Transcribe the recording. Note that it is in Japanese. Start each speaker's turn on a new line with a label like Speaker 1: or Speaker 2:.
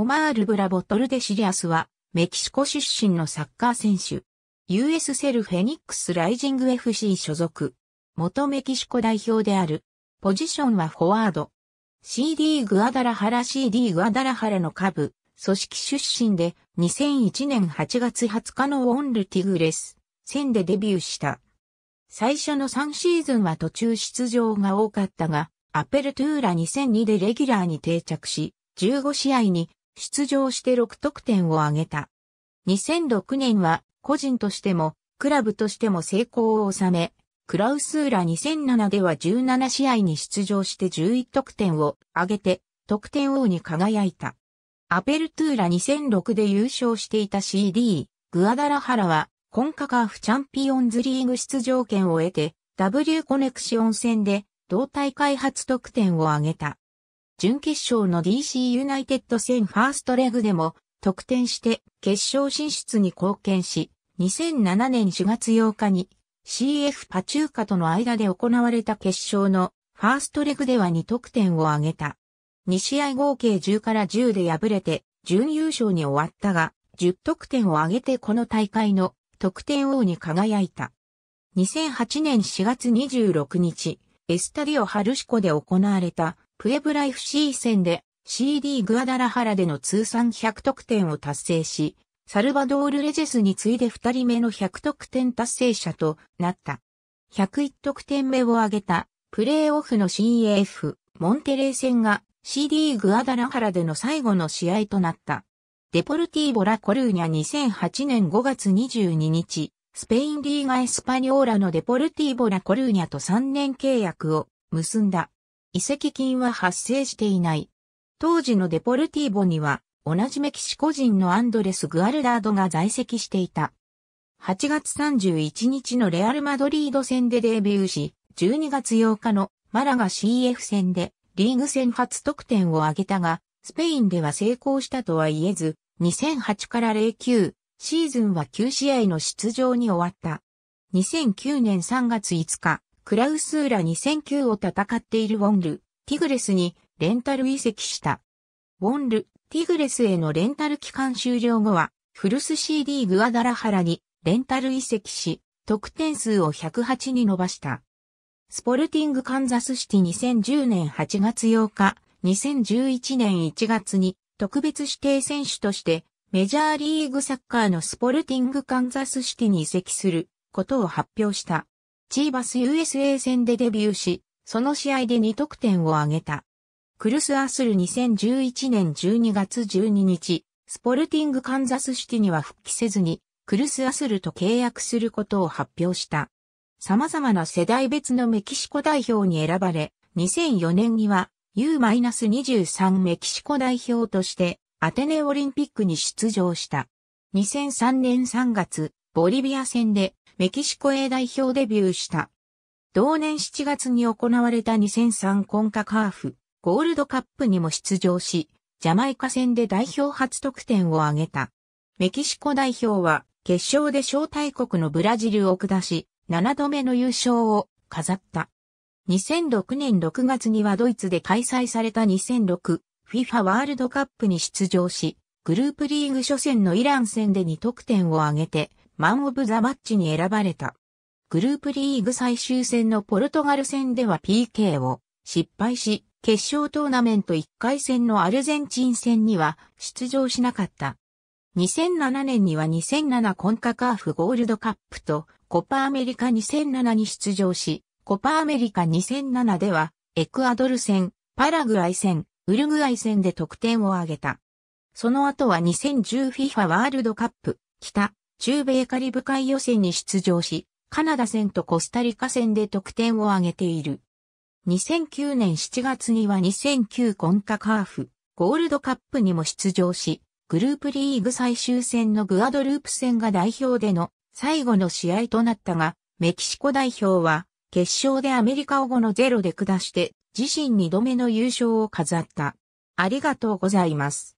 Speaker 1: オマール・ブラボ・トルデシリアスは、メキシコ出身のサッカー選手。US セルフェニックスライジング FC 所属。元メキシコ代表である。ポジションはフォワード。CD グアダラハラ CD グアダラハラの下部、組織出身で2001年8月20日のウォンルティグレス戦でデビューした。最初の3シーズンは途中出場が多かったが、アペルトゥーラ2002でレギュラーに定着し、15試合に出場して6得点を挙げた。2006年は個人としてもクラブとしても成功を収め、クラウスーラ2007では17試合に出場して11得点を挙げて得点王に輝いた。アペルトゥーラ2006で優勝していた CD、グアダラハラは、コンカカーフチャンピオンズリーグ出場権を得て、W コネクション戦で、同大会初得点を挙げた。準決勝の DC ユナイテッド戦ファーストレグでも得点して決勝進出に貢献し、2007年4月8日に CF パチューカとの間で行われた決勝のファーストレグでは2得点を挙げた。2試合合計10から10で敗れて準優勝に終わったが、10得点を挙げてこの大会の得点王に輝いた。2008年4月26日、エスタディオ・ハルシコで行われたプエブライフ c 戦で CD グアダラハラでの通算100得点を達成し、サルバドール・レジェスに次いで2人目の100得点達成者となった。101得点目を挙げたプレーオフの CAF モンテレー戦が CD グアダラハラでの最後の試合となった。デポルティーボラ・コルーニャ2008年5月22日、スペインリーガ・エスパニョーラのデポルティーボラ・コルーニャと3年契約を結んだ。移籍金は発生していない。当時のデポルティーボには、同じメキシコ人のアンドレス・グアルダードが在籍していた。8月31日のレアル・マドリード戦でデビューし、12月8日のマラガ CF 戦でリーグ戦初得点を挙げたが、スペインでは成功したとは言えず、2008から09、シーズンは9試合の出場に終わった。2009年3月5日、クラウスーラ2009を戦っているウォンル、ティグレスにレンタル移籍した。ウォンル、ティグレスへのレンタル期間終了後は、フルス CD グアダラハラにレンタル移籍し、得点数を108に伸ばした。スポルティングカンザスシティ2010年8月8日、2011年1月に特別指定選手としてメジャーリーグサッカーのスポルティングカンザスシティに移籍することを発表した。チーバス USA 戦でデビューし、その試合で2得点を挙げた。クルスアスル2011年12月12日、スポルティングカンザスシティには復帰せずに、クルスアスルと契約することを発表した。様々な世代別のメキシコ代表に選ばれ、2004年には U-23 メキシコ代表としてアテネオリンピックに出場した。2003年3月、ボリビア戦でメキシコ A 代表デビューした。同年7月に行われた2003コンカカーフゴールドカップにも出場し、ジャマイカ戦で代表初得点を挙げた。メキシコ代表は決勝で招待国のブラジルを下し、7度目の優勝を飾った。2006年6月にはドイツで開催された2006 FIFA ワールドカップに出場し、グループリーグ初戦のイラン戦で2得点を挙げて、マン・オブ・ザ・マッチに選ばれた。グループリーグ最終戦のポルトガル戦では PK を失敗し、決勝トーナメント1回戦のアルゼンチン戦には出場しなかった。2007年には2007コンカカーフゴールドカップとコパアメリカ2007に出場し、コパアメリカ2007ではエクアドル戦、パラグアイ戦、ウルグアイ戦で得点を挙げた。その後は2 0 1 0ィ i ファワールドカップ北中米カリブ海予選に出場し、カナダ戦とコスタリカ戦で得点を挙げている。2009年7月には2009コンカカーフ、ゴールドカップにも出場し、グループリーグ最終戦のグアドループ戦が代表での最後の試合となったが、メキシコ代表は決勝でアメリカを後のゼロで下して自身2度目の優勝を飾った。ありがとうございます。